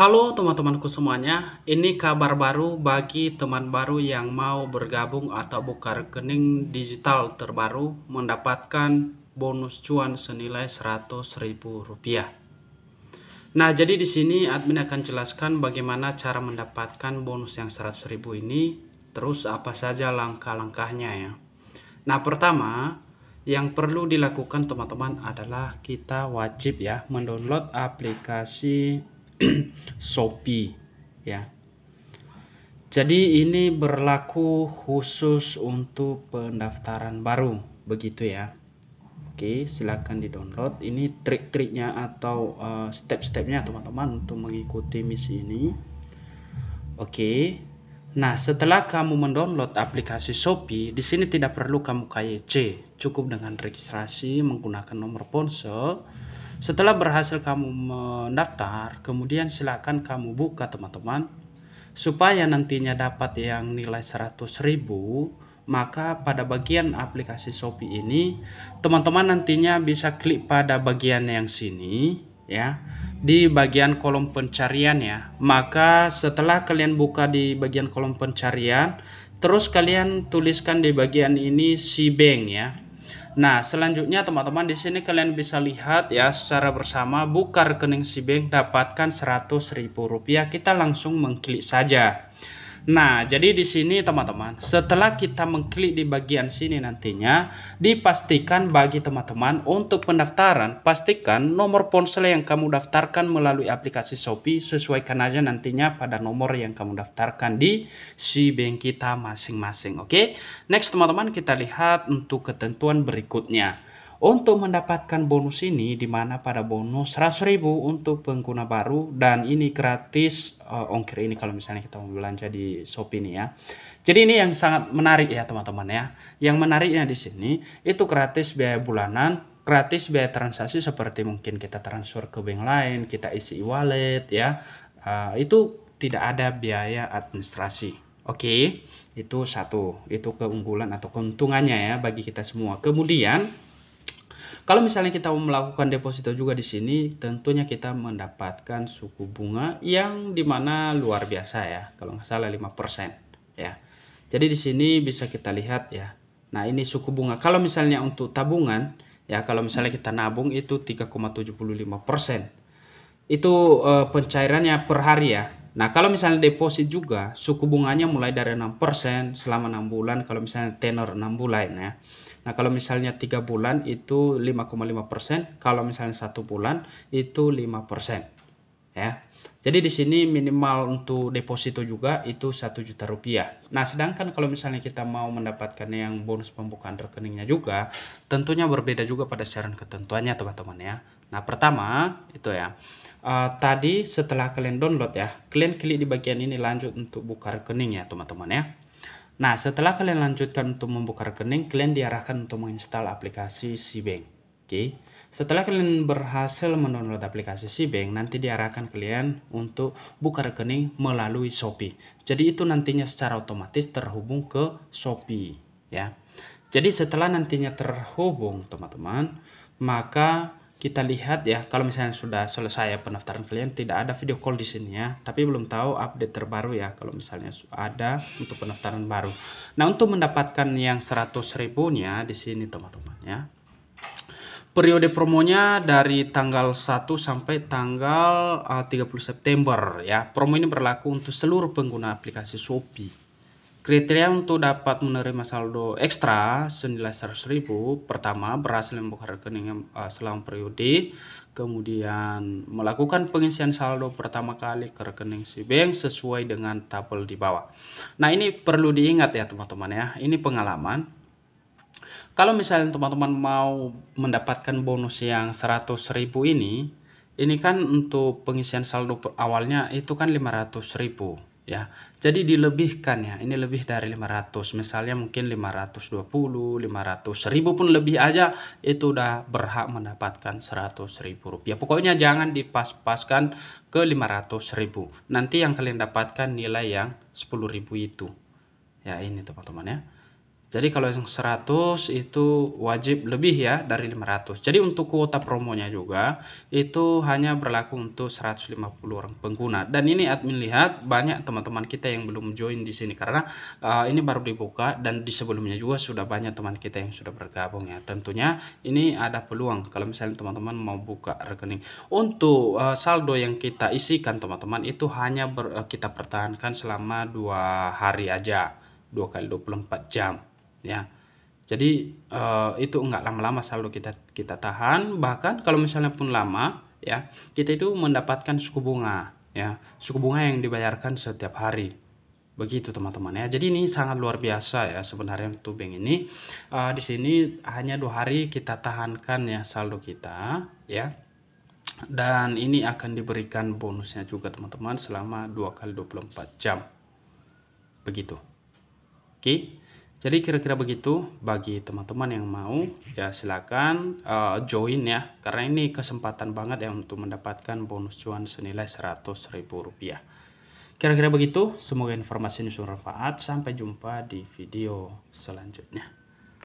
Halo teman-temanku semuanya, ini kabar baru bagi teman baru yang mau bergabung atau buka rekening digital terbaru mendapatkan bonus cuan senilai Rp100.000. Nah, jadi di sini admin akan jelaskan bagaimana cara mendapatkan bonus yang seratus ribu ini, terus apa saja langkah-langkahnya ya. Nah, pertama, yang perlu dilakukan teman-teman adalah kita wajib ya mendownload aplikasi Shopee ya. Jadi ini berlaku khusus untuk pendaftaran baru begitu ya. Oke, silakan di-download. Ini trik-triknya atau uh, step-stepnya teman-teman untuk mengikuti misi ini. Oke. Nah, setelah kamu mendownload aplikasi Shopee, di sini tidak perlu kamu KYC, cukup dengan registrasi menggunakan nomor ponsel setelah berhasil kamu mendaftar, kemudian silakan kamu buka teman-teman. Supaya nantinya dapat yang nilai 100.000, maka pada bagian aplikasi Shopee ini teman-teman nantinya bisa klik pada bagian yang sini ya. Di bagian kolom pencarian ya. Maka setelah kalian buka di bagian kolom pencarian, terus kalian tuliskan di bagian ini si bank ya Nah, selanjutnya teman-teman di sini kalian bisa lihat ya secara bersama buka rekening si bank dapatkan Rp100.000. Kita langsung mengklik saja. Nah, jadi di sini teman-teman, setelah kita mengklik di bagian sini nantinya, dipastikan bagi teman-teman untuk pendaftaran, pastikan nomor ponsel yang kamu daftarkan melalui aplikasi Shopee sesuaikan aja nantinya pada nomor yang kamu daftarkan di si bank kita masing-masing, oke? Okay? Next teman-teman, kita lihat untuk ketentuan berikutnya. Untuk mendapatkan bonus ini di mana pada bonus 100.000 untuk pengguna baru dan ini gratis uh, ongkir ini kalau misalnya kita mau belanja di Shopee ini ya. Jadi ini yang sangat menarik ya teman-teman ya. Yang menariknya di sini itu gratis biaya bulanan gratis biaya transaksi seperti mungkin kita transfer ke bank lain, kita isi wallet ya. Uh, itu tidak ada biaya administrasi. Oke, okay, itu satu, itu keunggulan atau keuntungannya ya bagi kita semua. Kemudian kalau misalnya kita mau melakukan deposito juga di sini, tentunya kita mendapatkan suku bunga yang dimana luar biasa ya, kalau nggak salah 5% ya. Jadi di sini bisa kita lihat ya. Nah ini suku bunga. Kalau misalnya untuk tabungan ya, kalau misalnya kita nabung itu 3,75%. Itu eh, pencairannya per hari ya, Nah, kalau misalnya deposit juga, suku bunganya mulai dari 6% selama 6 bulan kalau misalnya tenor 6 bulan ya. Nah, kalau misalnya 3 bulan itu 5,5%, kalau misalnya 1 bulan itu 5%. Ya. Jadi di sini minimal untuk deposito juga itu satu juta rupiah. Nah, sedangkan kalau misalnya kita mau mendapatkan yang bonus pembukaan rekeningnya juga, tentunya berbeda juga pada syarat ketentuannya teman-teman ya. Nah, pertama itu ya. Uh, tadi setelah kalian download ya, kalian klik di bagian ini lanjut untuk buka rekening ya teman-teman ya. Nah, setelah kalian lanjutkan untuk membuka rekening, kalian diarahkan untuk menginstal aplikasi Sibank. Oke. Okay. Setelah kalian berhasil mendownload aplikasi Sibank, nanti diarahkan kalian untuk buka rekening melalui Shopee. Jadi itu nantinya secara otomatis terhubung ke Shopee, ya. Jadi setelah nantinya terhubung, teman-teman, maka kita lihat ya kalau misalnya sudah selesai pendaftaran kalian tidak ada video call di sini ya tapi belum tahu update terbaru ya kalau misalnya ada untuk pendaftaran baru nah untuk mendapatkan yang 100 ribunya di sini teman-teman ya periode promonya dari tanggal 1 sampai tanggal eh, uh, 30 September ya. Promo ini berlaku untuk seluruh pengguna aplikasi Shopee. Kriteria untuk dapat menerima saldo ekstra senilai 100.000 pertama berhasil membuka rekening eh, selama periode, kemudian melakukan pengisian saldo pertama kali ke rekening si bank sesuai dengan tabel di bawah. Nah, ini perlu diingat ya teman-teman ya. Ini pengalaman kalau misalnya teman-teman mau mendapatkan bonus yang 100.000 ini, ini kan untuk pengisian saldo awalnya itu kan 500.000 ya. Jadi dilebihkan ya. Ini lebih dari 500. Misalnya mungkin 520, ratus ribu pun lebih aja itu udah berhak mendapatkan 100.000 rupiah. Pokoknya jangan dipas-paskan ke 500.000. Nanti yang kalian dapatkan nilai yang 10.000 itu. Ya ini teman-teman ya. Jadi kalau yang 100 itu wajib lebih ya dari 500. Jadi untuk kuota promonya juga itu hanya berlaku untuk 150 orang pengguna. Dan ini admin lihat banyak teman-teman kita yang belum join di sini karena uh, ini baru dibuka dan di sebelumnya juga sudah banyak teman kita yang sudah bergabung ya. Tentunya ini ada peluang kalau misalnya teman-teman mau buka rekening. Untuk uh, saldo yang kita isikan teman-teman itu hanya ber, uh, kita pertahankan selama dua hari aja dua kali 24 jam ya jadi uh, itu enggak lama-lama selalu kita kita tahan bahkan kalau misalnya pun lama ya kita itu mendapatkan suku bunga ya suku bunga yang dibayarkan setiap hari begitu teman-teman ya jadi ini sangat luar biasa ya sebenarnya untuk bank ini uh, di sini hanya dua hari kita tahankan ya saldo kita ya dan ini akan diberikan bonusnya juga teman-teman selama dua kali 24 jam begitu oke okay? Jadi kira-kira begitu bagi teman-teman yang mau ya silakan uh, join ya karena ini kesempatan banget ya untuk mendapatkan bonus cuan senilai ribu rupiah. Kira-kira begitu, semoga informasi ini bermanfaat. Sampai jumpa di video selanjutnya.